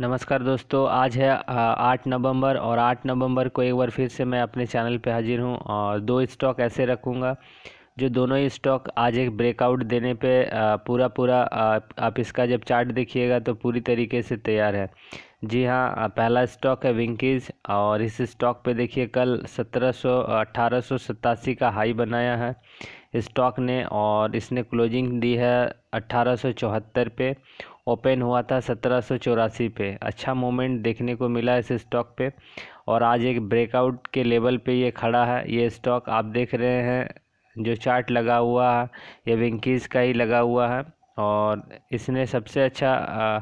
नमस्कार दोस्तों आज है आठ नवंबर और आठ नवंबर को एक बार फिर से मैं अपने चैनल पर हाजिर हूं और दो स्टॉक ऐसे रखूंगा जो दोनों ही स्टॉक आज एक ब्रेकआउट देने पे पूरा पूरा आप इसका जब चार्ट देखिएगा तो पूरी तरीके से तैयार है जी हाँ पहला स्टॉक है विंकीज़ और इस स्टॉक पे देखिए कल सत्रह सौ का हाई बनाया है स्टॉक ने और इसने क्लोजिंग दी है अट्ठारह पे ओपन हुआ था सत्रह पे अच्छा मोमेंट देखने को मिला इस स्टॉक पे और आज एक ब्रेकआउट के लेवल पे ये खड़ा है ये स्टॉक आप देख रहे हैं जो चार्ट लगा हुआ है ये विंकीज़ का ही लगा हुआ है और इसने सबसे अच्छा आ,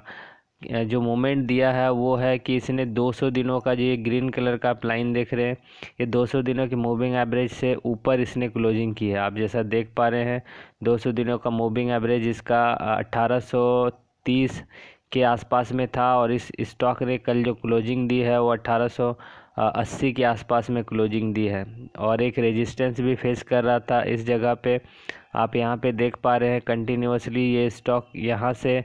जो मोमेंट दिया है वो है कि इसने 200 दिनों का जो ये ग्रीन कलर का आप लाइन देख रहे हैं ये 200 दिनों की मूविंग एवरेज से ऊपर इसने क्लोजिंग की है आप जैसा देख पा रहे हैं 200 दिनों का मूविंग एवरेज इसका 1830 के आसपास में था और इस स्टॉक ने कल जो क्लोजिंग दी है वो 1880 के आसपास में क्लोजिंग दी है और एक रेजिस्टेंस भी फेस कर रहा था इस जगह पे आप यहाँ पे देख पा रहे हैं कंटिन्यूसली ये स्टॉक यहाँ से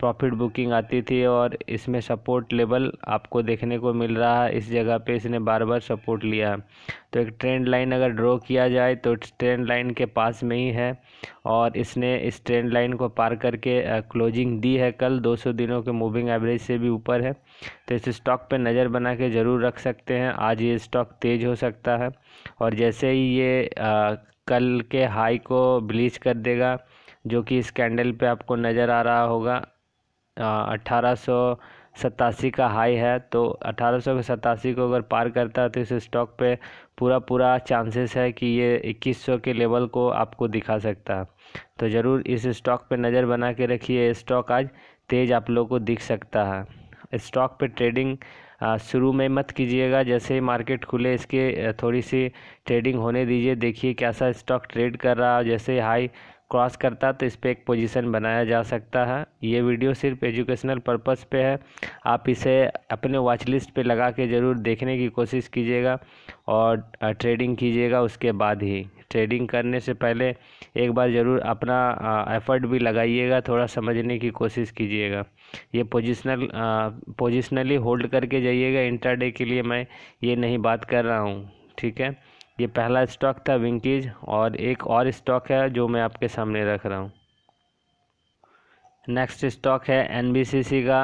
प्रॉफिट बुकिंग आती थी और इसमें सपोर्ट लेवल आपको देखने को मिल रहा है इस जगह पे इसने बार बार सपोर्ट लिया तो एक ट्रेंड लाइन अगर ड्रॉ किया जाए तो ट्रेंड लाइन के पास में ही है और इसने इस ट्रेंड लाइन को पार करके क्लोजिंग दी है कल 200 दिनों के मूविंग एवरेज से भी ऊपर है तो इस स्टॉक पे नज़र बना के ज़रूर रख सकते हैं आज ये स्टॉक तेज़ हो सकता है और जैसे ही ये आ, कल के हाई को ब्लीच कर देगा जो कि इस कैंडल पे आपको नज़र आ रहा होगा अट्ठारह सतासी का हाई है तो अठारह सौ सतासी को अगर पार करता है तो इस स्टॉक पे पूरा पूरा चांसेस है कि ये इक्कीस सौ के लेवल को आपको दिखा सकता है तो ज़रूर इस स्टॉक पे नज़र बना के रखिए स्टॉक आज तेज़ आप लोग को दिख सकता है स्टॉक पे ट्रेडिंग शुरू में मत कीजिएगा जैसे ही मार्केट खुले इसके थोड़ी सी ट्रेडिंग होने दीजिए देखिए कैसा स्टॉक ट्रेड कर रहा है जैसे हाई क्रॉस करता है तो इस पर एक पोजीशन बनाया जा सकता है ये वीडियो सिर्फ एजुकेशनल पर्पस पे है आप इसे अपने वॉच लिस्ट पे लगा के ज़रूर देखने की कोशिश कीजिएगा और ट्रेडिंग कीजिएगा उसके बाद ही ट्रेडिंग करने से पहले एक बार ज़रूर अपना एफर्ट भी लगाइएगा थोड़ा समझने की कोशिश कीजिएगा ये पोजिशनल पोजिशनली होल्ड करके जाइएगा इंटरडे के लिए मैं ये नहीं बात कर रहा हूँ ठीक है ये पहला स्टॉक था विंकीज और एक और स्टॉक है जो मैं आपके सामने रख रहा हूँ नेक्स्ट स्टॉक है एनबीसीसी का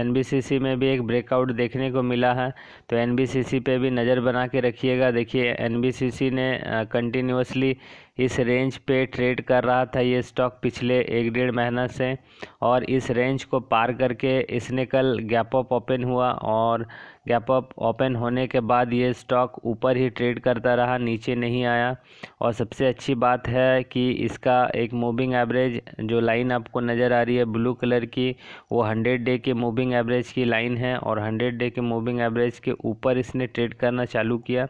एनबीसीसी में भी एक ब्रेकआउट देखने को मिला है तो एनबीसीसी पे भी नज़र बना के रखिएगा देखिए एनबीसीसी ने कंटिन्यूसली इस रेंज पे ट्रेड कर रहा था ये स्टॉक पिछले एक डेढ़ महीना से और इस रेंज को पार करके इसने कल गैप अप ओपन हुआ और गैप अप ओपन होने के बाद ये स्टॉक ऊपर ही ट्रेड करता रहा नीचे नहीं आया और सबसे अच्छी बात है कि इसका एक मूविंग एवरेज जो लाइन आपको नज़र आ रही है ब्लू कलर की वो हंड्रेड डे के मूविंग एवरेज की लाइन है और हंड्रेड डे के मूविंग एवरेज के ऊपर इसने ट्रेड करना चालू किया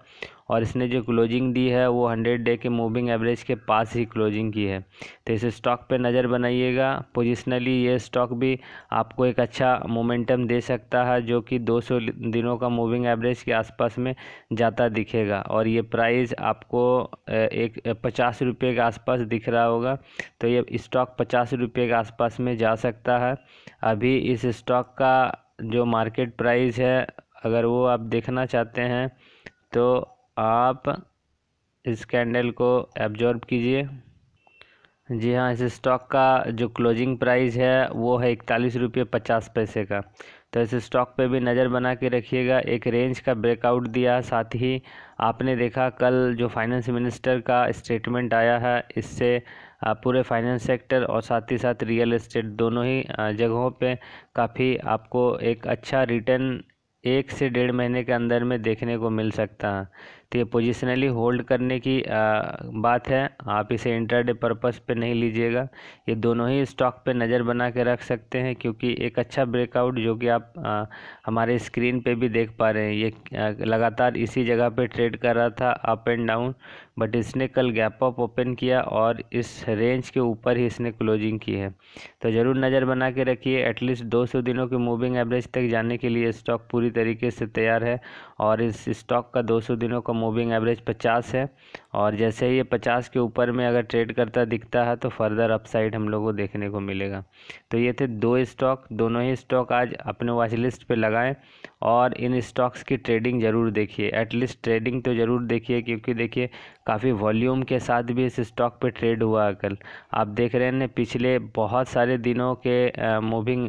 और इसने जो क्लोजिंग दी है वो हंड्रेड डे के मूविंग एवरेज के पास ही क्लोजिंग की है तो इस स्टॉक पे नज़र बनाइएगा पोजिशनली ये स्टॉक भी आपको एक अच्छा मोमेंटम दे सकता है जो कि 200 दिनों का मूविंग एवरेज के आसपास में जाता दिखेगा और ये प्राइस आपको एक पचास रुपये के आसपास दिख रहा होगा तो ये स्टॉक पचास रुपये के आसपास में जा सकता है अभी इस स्टॉक का जो मार्केट प्राइस है अगर वो आप देखना चाहते हैं तो आप इस कैंडल को एब्जॉर्ब कीजिए जी हाँ इस स्टॉक का जो क्लोजिंग प्राइस है वो है इकतालीस रुपये पचास पैसे का तो इस स्टॉक पे भी नज़र बना के रखिएगा एक रेंज का ब्रेकआउट दिया साथ ही आपने देखा कल जो फाइनेंस मिनिस्टर का स्टेटमेंट आया है इससे पूरे फाइनेंस सेक्टर और साथ ही साथ रियल एस्टेट दोनों ही जगहों पे काफ़ी आपको एक अच्छा रिटर्न एक से डेढ़ महीने के अंदर में देखने को मिल सकता है तो ये पोजिशनली होल्ड करने की आ, बात है आप इसे इंटरडे पर्पस पे नहीं लीजिएगा ये दोनों ही स्टॉक पे नज़र बना के रख सकते हैं क्योंकि एक अच्छा ब्रेकआउट जो कि आप आ, हमारे स्क्रीन पे भी देख पा रहे हैं ये लगातार इसी जगह पे ट्रेड कर रहा था अप एंड डाउन बट इसने कल गैप अप ओपन किया और इस रेंज के ऊपर ही इसने क्लोजिंग की है तो ज़रूर नज़र बना के रखिए एटलीस्ट दो दिनों के मूविंग एवरेज तक जाने के लिए स्टॉक पूरी पूरी तरीके से तैयार है और इस स्टॉक का 200 दिनों का मूविंग एवरेज 50 है और जैसे ही ये 50 के ऊपर में अगर ट्रेड करता दिखता है तो फर्दर अपसाइड हम लोग को देखने को मिलेगा तो ये थे दो स्टॉक दोनों ही स्टॉक आज अपने वॉचलिस्ट लिस्ट पर लगाएँ और इन स्टॉक्स की ट्रेडिंग ज़रूर देखिए एटलीस्ट ट्रेडिंग तो ज़रूर देखिए क्योंकि देखिए काफ़ी वॉल्यूम के साथ भी इस स्टॉक पे ट्रेड हुआ है कल आप देख रहे हैं पिछले बहुत सारे दिनों के मूविंग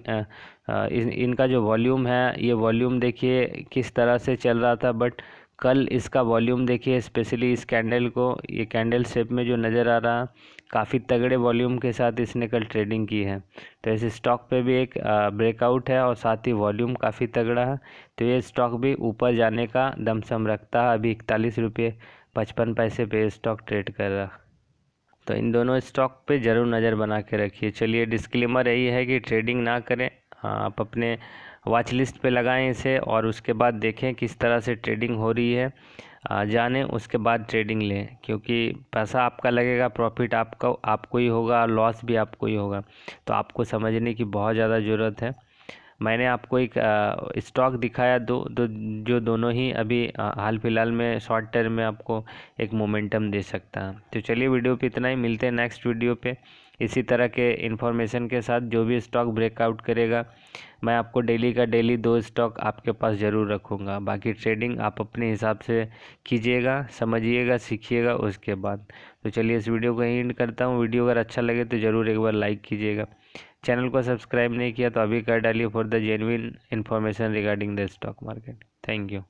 इन, इनका जो वॉल्यूम है ये वॉल्यूम देखिए किस तरह से चल रहा था बट कल इसका वॉल्यूम देखिए स्पेशली इस कैंडल को ये कैंडल शेप में जो नज़र आ रहा काफ़ी तगड़े वॉल्यूम के साथ इसने कल ट्रेडिंग की है तो इस स्टॉक पे भी एक ब्रेकआउट है और साथ ही वॉल्यूम काफ़ी तगड़ा है तो ये स्टॉक भी ऊपर जाने का दमसम रखता है अभी इकतालीस रुपये पचपन पैसे पे स्टॉक ट्रेड कर रहा तो इन दोनों स्टॉक पे ज़रूर नज़र बना के रखिए चलिए डिस्क्लेमर यही है कि ट्रेडिंग ना करें हाँ, आप अपने वॉच लिस्ट पर लगाएं इसे और उसके बाद देखें किस तरह से ट्रेडिंग हो रही है जानें उसके बाद ट्रेडिंग लें क्योंकि पैसा आपका लगेगा प्रॉफिट आपका आपको ही होगा और लॉस भी आपको ही होगा तो आपको समझने की बहुत ज़्यादा ज़रूरत है मैंने आपको एक स्टॉक दिखाया दो, दो जो दोनों ही अभी हाल फिलहाल में शॉर्ट टर्म में आपको एक मोमेंटम दे सकता है तो चलिए वीडियो पे इतना ही मिलते हैं नेक्स्ट वीडियो पर इसी तरह के इन्फॉर्मेशन के साथ जो भी स्टॉक ब्रेकआउट करेगा मैं आपको डेली का डेली दो स्टॉक आपके पास ज़रूर रखूँगा बाकी ट्रेडिंग आप अपने हिसाब से कीजिएगा समझिएगा सीखिएगा उसके बाद तो चलिए इस वीडियो को एंड करता हूँ वीडियो अगर अच्छा लगे तो ज़रूर एक बार लाइक कीजिएगा चैनल को सब्सक्राइब नहीं किया तो अभी कर डालिए for the genuine information regarding the stock market thank you